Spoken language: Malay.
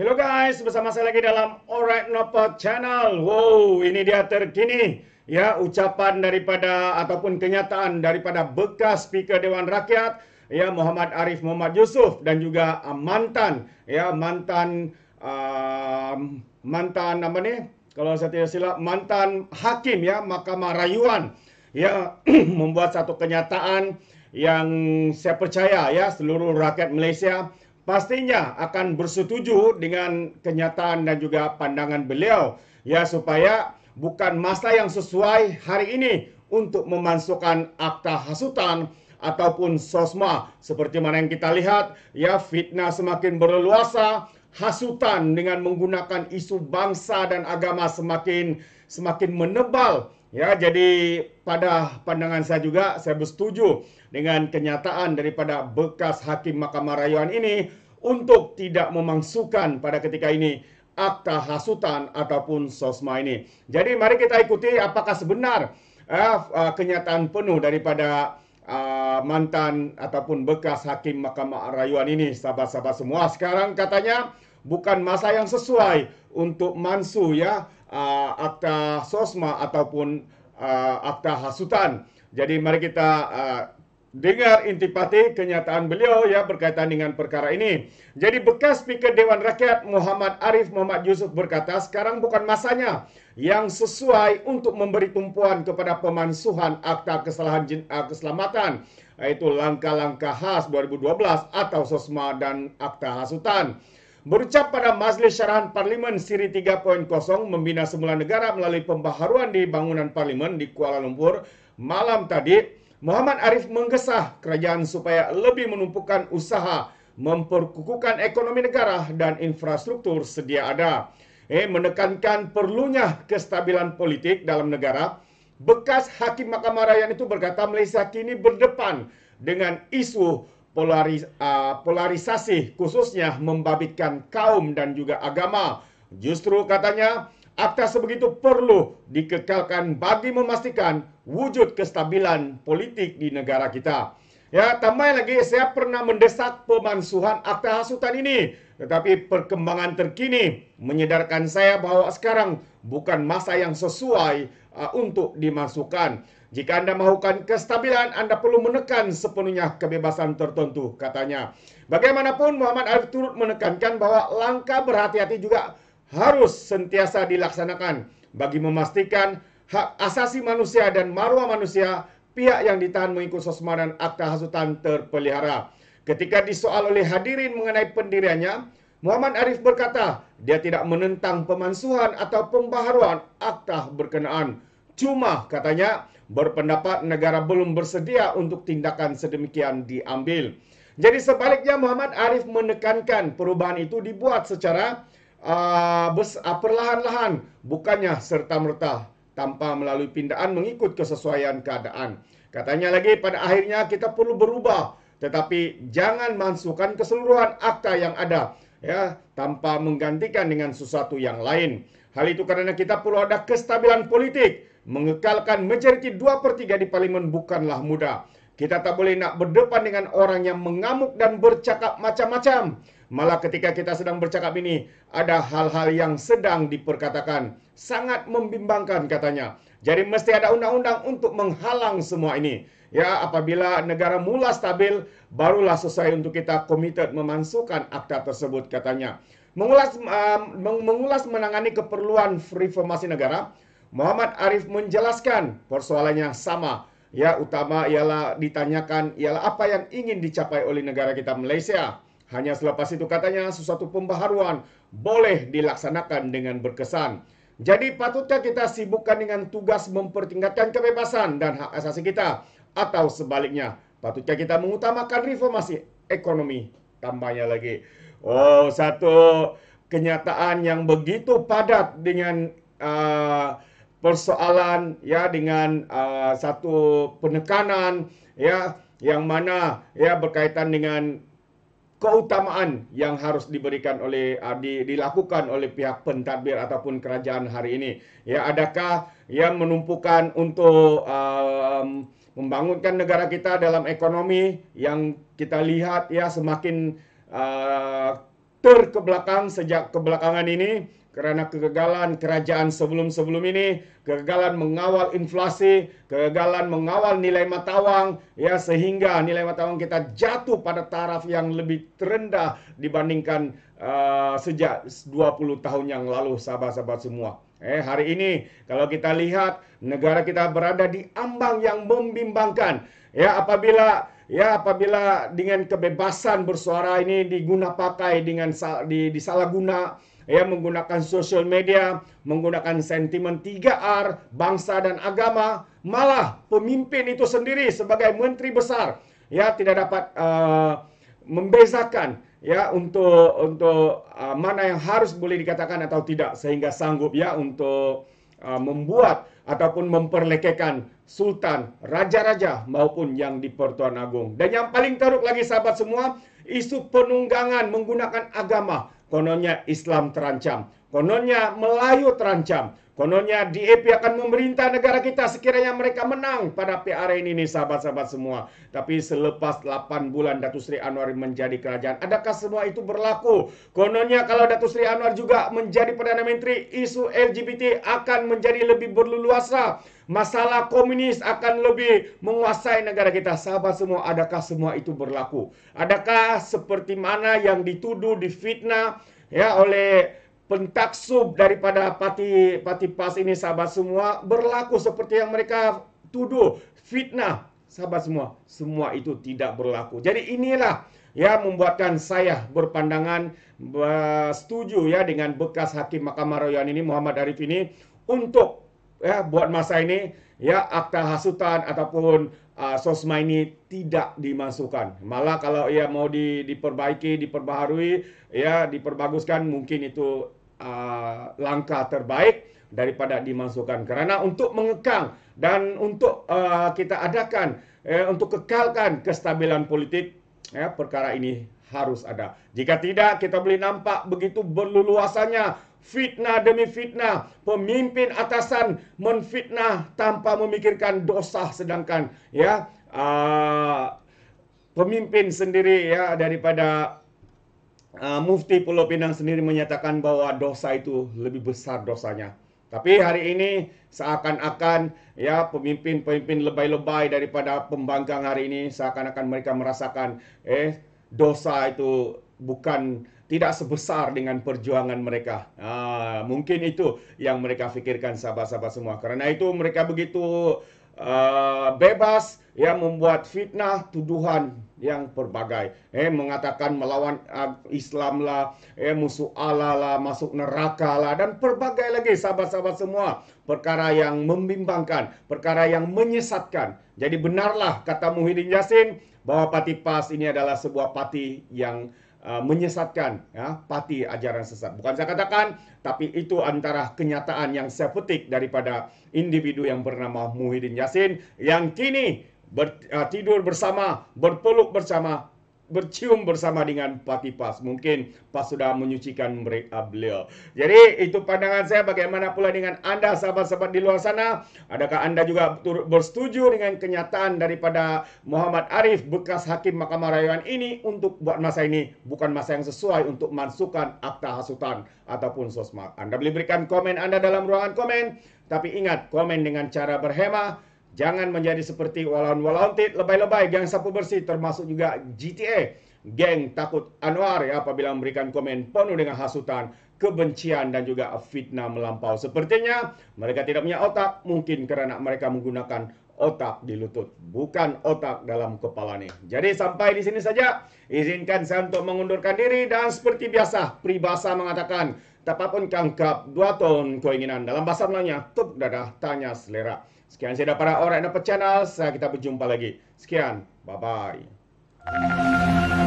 Hello guys, bersama saya lagi dalam Alright Nopot Channel. Wow, ini dia terkini. Ya, ucapan daripada ataupun kenyataan daripada bekas speaker Dewan Rakyat, ya Muhammad Arif Muhammad Yusuf dan juga uh, mantan, ya mantan uh, mantan apa ni? Kalau saya tidak silap, mantan hakim ya Mahkamah Rayuan ya membuat satu kenyataan yang saya percaya ya seluruh rakyat Malaysia pastinya akan bersetuju dengan kenyataan dan juga pandangan beliau ya supaya bukan masa yang sesuai hari ini untuk memasukkan akta hasutan ataupun sosma seperti mana yang kita lihat ya fitnah semakin berleluasa hasutan dengan menggunakan isu bangsa dan agama semakin semakin menebal Ya, jadi pada pandangan saya juga saya bersetuju dengan kenyataan daripada bekas hakim Mahkamah Rayuan ini untuk tidak memangsukan pada ketika ini akta hasutan ataupun sosma ini. Jadi mari kita ikuti apakah sebenar eh, eh, kenyataan penuh daripada eh, mantan ataupun bekas hakim Mahkamah Rayuan ini sahabat-sahabat semua. Sekarang katanya bukan masa yang sesuai untuk mansu ya uh, akta sosma ataupun uh, akta hasutan. Jadi mari kita uh, Dengar intipati kenyataan beliau ya berkaitan dengan perkara ini. Jadi bekas speaker Dewan Rakyat Muhammad Arif Muhammad Yusuf berkata sekarang bukan masanya yang sesuai untuk memberi tumpuan kepada pemansuhan akta kesalahan uh, keselamatan yaitu langkah-langkah khas 2012 atau SOSMA dan akta hasutan berucap pada Majlis Syarahan Parlimen Siri 3.0 membina semula negara melalui pembaharuan di bangunan parlimen di Kuala Lumpur malam tadi, Muhammad Arif menggesah kerajaan supaya lebih menumpukan usaha memperkukuhkan ekonomi negara dan infrastruktur sedia ada. Eh, menekankan perlunya kestabilan politik dalam negara. Bekas Hakim Mahkamah Rakyat itu berkata Malaysia kini berdepan dengan isu polaris, uh, polarisasi khususnya membabitkan kaum dan juga agama. Justru katanya akta sebegitu perlu dikekalkan bagi memastikan wujud kestabilan politik di negara kita. Ya, tambah lagi saya pernah mendesak pemansuhan akta hasutan ini. Tetapi perkembangan terkini menyedarkan saya bahwa sekarang bukan masa yang sesuai uh, untuk dimasukkan. Jika anda mahukan kestabilan, anda perlu menekan sepenuhnya kebebasan tertentu, katanya. Bagaimanapun, Muhammad Arif turut menekankan bahwa langkah berhati-hati juga harus sentiasa dilaksanakan bagi memastikan hak asasi manusia dan maruah manusia pihak yang ditahan mengikut sosmed dan akta hasutan terpelihara. Ketika disoal oleh hadirin mengenai pendiriannya, Muhammad Arif berkata, dia tidak menentang pemansuhan atau pembaharuan akta berkenaan. Cuma katanya berpendapat negara belum bersedia untuk tindakan sedemikian diambil. Jadi sebaliknya Muhammad Arif menekankan perubahan itu dibuat secara uh, perlahan-lahan, bukannya serta-merta tanpa melalui pindaan mengikut kesesuaian keadaan. Katanya lagi pada akhirnya kita perlu berubah, tetapi jangan masukkan keseluruhan akta yang ada ya tanpa menggantikan dengan sesuatu yang lain. Hal itu karena kita perlu ada kestabilan politik mengekalkan majoriti 2 per 3 di parlimen bukanlah mudah. Kita tak boleh nak berdepan dengan orang yang mengamuk dan bercakap macam-macam. Malah ketika kita sedang bercakap ini, ada hal-hal yang sedang diperkatakan. Sangat membimbangkan katanya. Jadi mesti ada undang-undang untuk menghalang semua ini. Ya, apabila negara mula stabil, barulah sesuai untuk kita komited memansuhkan akta tersebut katanya. Mengulas, uh, mengulas menangani keperluan reformasi negara, Muhammad Arif menjelaskan persoalannya sama. Ya, utama ialah ditanyakan ialah apa yang ingin dicapai oleh negara kita Malaysia. Hanya selepas itu katanya sesuatu pembaharuan boleh dilaksanakan dengan berkesan. Jadi patutkah kita sibukkan dengan tugas mempertingkatkan kebebasan dan hak asasi kita? Atau sebaliknya, patutkah kita mengutamakan reformasi ekonomi? Tambahnya lagi. Oh, satu kenyataan yang begitu padat dengan uh, persoalan ya dengan uh, satu penekanan ya yang mana ya berkaitan dengan keutamaan yang harus diberikan oleh uh, di, dilakukan oleh pihak pentadbir ataupun kerajaan hari ini ya adakah yang menumpukan untuk um, membangunkan negara kita dalam ekonomi yang kita lihat ya semakin uh, terkebelakang sejak kebelakangan ini kerana kegagalan kerajaan sebelum-sebelum ini, kegagalan mengawal inflasi, kegagalan mengawal nilai mata wang, ya sehingga nilai mata wang kita jatuh pada taraf yang lebih terendah dibandingkan uh, sejak 20 tahun yang lalu, sahabat-sahabat semua. Eh, hari ini kalau kita lihat negara kita berada di ambang yang membimbangkan. Ya, apabila Ya apabila dengan kebebasan bersuara ini digunapakai dengan di disalahguna di ya, menggunakan social media, menggunakan sentimen 3R, bangsa dan agama, malah pemimpin itu sendiri sebagai menteri besar ya tidak dapat uh, membezakan ya untuk untuk uh, mana yang harus boleh dikatakan atau tidak sehingga sanggup ya untuk uh, membuat ataupun memperlekehkan sultan, raja-raja maupun yang di Pertuan Agong. Dan yang paling teruk lagi sahabat semua, isu penunggangan menggunakan agama Kononnya Islam terancam. Kononnya Melayu terancam. Kononnya DAP akan memerintah negara kita sekiranya mereka menang pada PRN ini sahabat-sahabat semua. Tapi selepas 8 bulan Datu Sri Anwar menjadi kerajaan, adakah semua itu berlaku? Kononnya kalau Datu Sri Anwar juga menjadi Perdana Menteri, isu LGBT akan menjadi lebih berluasa. Masalah komunis akan lebih menguasai negara kita. Sahabat semua, adakah semua itu berlaku? Adakah seperti mana yang dituduh, difitnah ya oleh pentaksub daripada parti parti PAS ini sahabat semua berlaku seperti yang mereka tuduh fitnah sahabat semua semua itu tidak berlaku jadi inilah ya membuatkan saya berpandangan uh, setuju ya dengan bekas hakim Mahkamah Royan ini Muhammad Arif ini untuk ya buat masa ini ya akta hasutan ataupun uh, sosma ini tidak dimasukkan malah kalau ia mau di, diperbaiki diperbaharui ya diperbaguskan mungkin itu Uh, langkah terbaik daripada dimasukkan kerana untuk mengekang dan untuk uh, kita adakan eh, untuk kekalkan kestabilan politik ya perkara ini harus ada. Jika tidak kita boleh nampak begitu berluluasannya fitnah demi fitnah, pemimpin atasan menfitnah tanpa memikirkan dosa sedangkan ya uh, pemimpin sendiri ya daripada uh, Mufti Pulau Pinang sendiri menyatakan bahwa dosa itu lebih besar dosanya. Tapi hari ini seakan-akan ya pemimpin-pemimpin lebay-lebay daripada pembangkang hari ini seakan-akan mereka merasakan eh dosa itu bukan tidak sebesar dengan perjuangan mereka. Ah, mungkin itu yang mereka fikirkan sahabat-sahabat semua. Karena itu mereka begitu Ah, bebas yang membuat fitnah tuduhan yang berbagai eh mengatakan melawan uh, Islam lah eh musuh Allah lah masuk neraka lah dan berbagai lagi sahabat-sahabat semua perkara yang membimbangkan perkara yang menyesatkan jadi benarlah kata Muhyiddin Yassin bahwa Pati Pas ini adalah sebuah pati yang Uh, menyesatkan ya, parti ajaran sesat. Bukan saya katakan, tapi itu antara kenyataan yang saya petik daripada individu yang bernama Muhyiddin Yassin yang kini ber, uh, tidur bersama, berpeluk bersama bercium bersama dengan Patipas. Mungkin Pas sudah menyucikan mereka beliau. Jadi itu pandangan saya bagaimana pula dengan anda sahabat-sahabat di luar sana. Adakah anda juga bersetuju dengan kenyataan daripada Muhammad Arif bekas Hakim Mahkamah Rayuan ini untuk buat masa ini bukan masa yang sesuai untuk masukkan akta hasutan ataupun sosmak. Anda boleh berikan komen anda dalam ruangan komen. Tapi ingat komen dengan cara berhemah. Jangan menjadi seperti walaun-walaun tit lebay-lebay geng sapu bersih termasuk juga GTA. Geng takut Anwar ya apabila memberikan komen penuh dengan hasutan, kebencian dan juga fitnah melampau. Sepertinya mereka tidak punya otak mungkin kerana mereka menggunakan otak di lutut bukan otak dalam kepala nih. Jadi sampai di sini saja izinkan saya untuk mengundurkan diri dan seperti biasa pribasa mengatakan tak apapun kangkap dua ton keinginan dalam bahasa Melayu tutup dadah tanya selera. Sekian saya dah para orang dan channel. Kita berjumpa lagi. Sekian. Bye-bye.